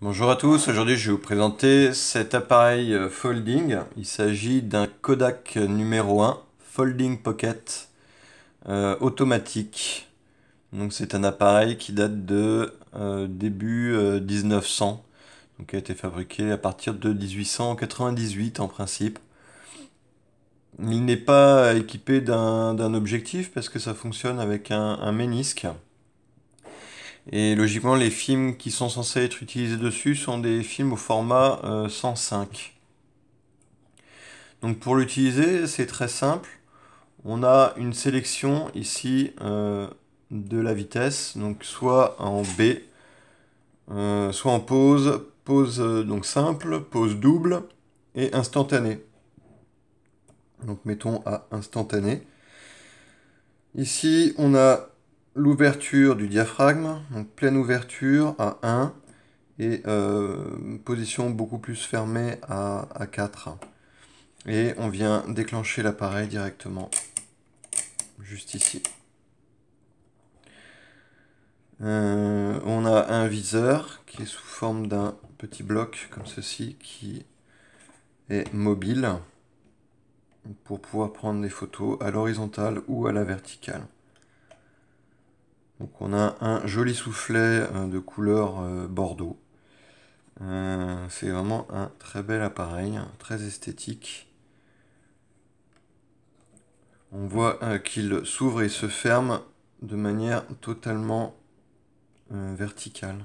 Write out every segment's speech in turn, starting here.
Bonjour à tous, aujourd'hui je vais vous présenter cet appareil euh, folding. Il s'agit d'un Kodak numéro 1 Folding Pocket euh, automatique. Donc c'est un appareil qui date de euh, début 1900, donc a été fabriqué à partir de 1898 en principe. Il n'est pas équipé d'un objectif parce que ça fonctionne avec un, un ménisque. Et logiquement, les films qui sont censés être utilisés dessus sont des films au format 105. Euh, donc pour l'utiliser, c'est très simple. On a une sélection ici euh, de la vitesse, donc soit en B, euh, soit en pause, pause donc simple, pause double et instantanée. Donc mettons à instantané. Ici, on a l'ouverture du diaphragme, donc pleine ouverture à 1 et euh, position beaucoup plus fermée à, 4. Et on vient déclencher l'appareil directement, juste ici. Euh, on a un viseur qui est sous forme d'un petit bloc comme ceci qui est mobile pour pouvoir prendre des photos à l'horizontale ou à la verticale. Donc on a un joli soufflet euh, de couleur euh, bordeaux. Euh, c'est vraiment un très bel appareil, très esthétique. On voit qu'il s'ouvre et se ferme de manière totalement verticale.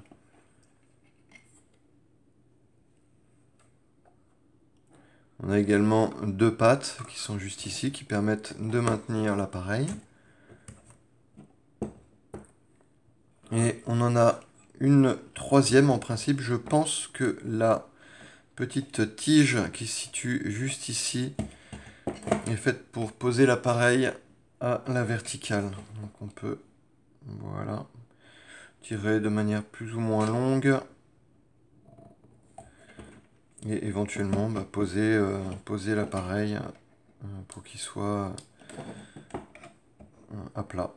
On a également deux pattes qui sont juste ici, qui permettent de maintenir l'appareil. Et on en a une troisième en principe. Je pense que la petite tige qui se situe juste ici est faite pour poser l'appareil à la verticale. Donc on peut, voilà, tirer de manière plus ou moins longue et éventuellement bah, euh, poser, l'appareil euh, pour qu'il soit euh, à plat.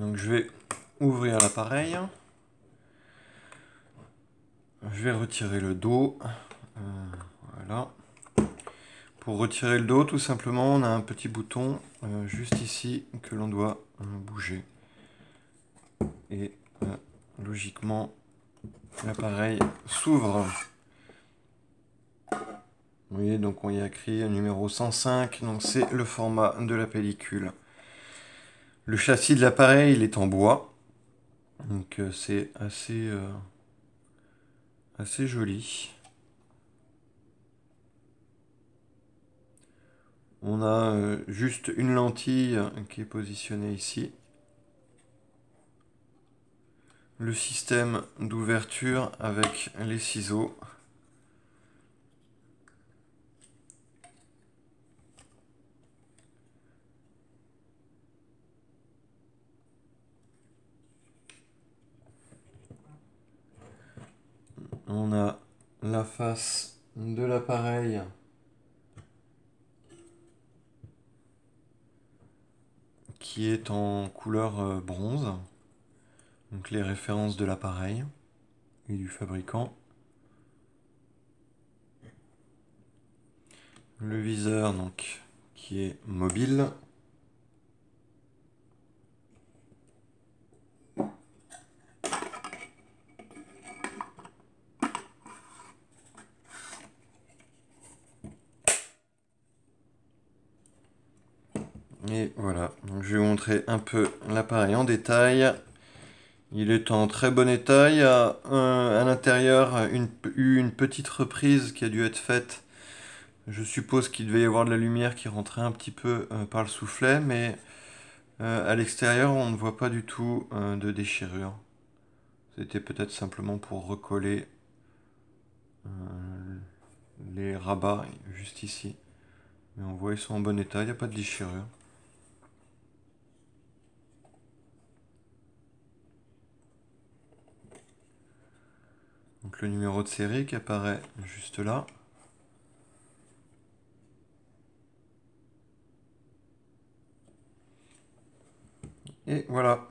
Donc je vais ouvrir l'appareil. Je vais retirer le dos. Euh, voilà. Pour retirer le dos, tout simplement, on a un petit bouton euh, juste ici que l'on doit euh, bouger. Et logiquement, l'appareil s'ouvre. Vous voyez, donc on y a écrit numéro 105, donc c'est le format de la pellicule. Le châssis de l'appareil, est en bois. Donc euh, c'est assez, euh, assez joli. On a euh, juste une lentille hein, qui est positionnée ici. Le système d'ouverture avec les ciseaux. la face de l'appareil qui est en couleur euh, bronze, donc les références de l'appareil et du fabricant. Le viseur donc qui est mobile. Et voilà, donc je vais vous montrer un peu l'appareil en détail. Il est en très bon état, il y a à l'intérieur une, une petite reprise qui a dû être faite. Je suppose qu'il devait y avoir de la lumière qui rentrait un petit peu euh, par le soufflet, mais euh, à l'extérieur on ne voit pas du tout euh, de déchirure. C'était peut-être simplement pour recoller les rabats juste ici. Mais on voit qu'ils sont en bon état, il n'y a pas de déchirure. Donc le numéro de série qui apparaît juste là. Et voilà.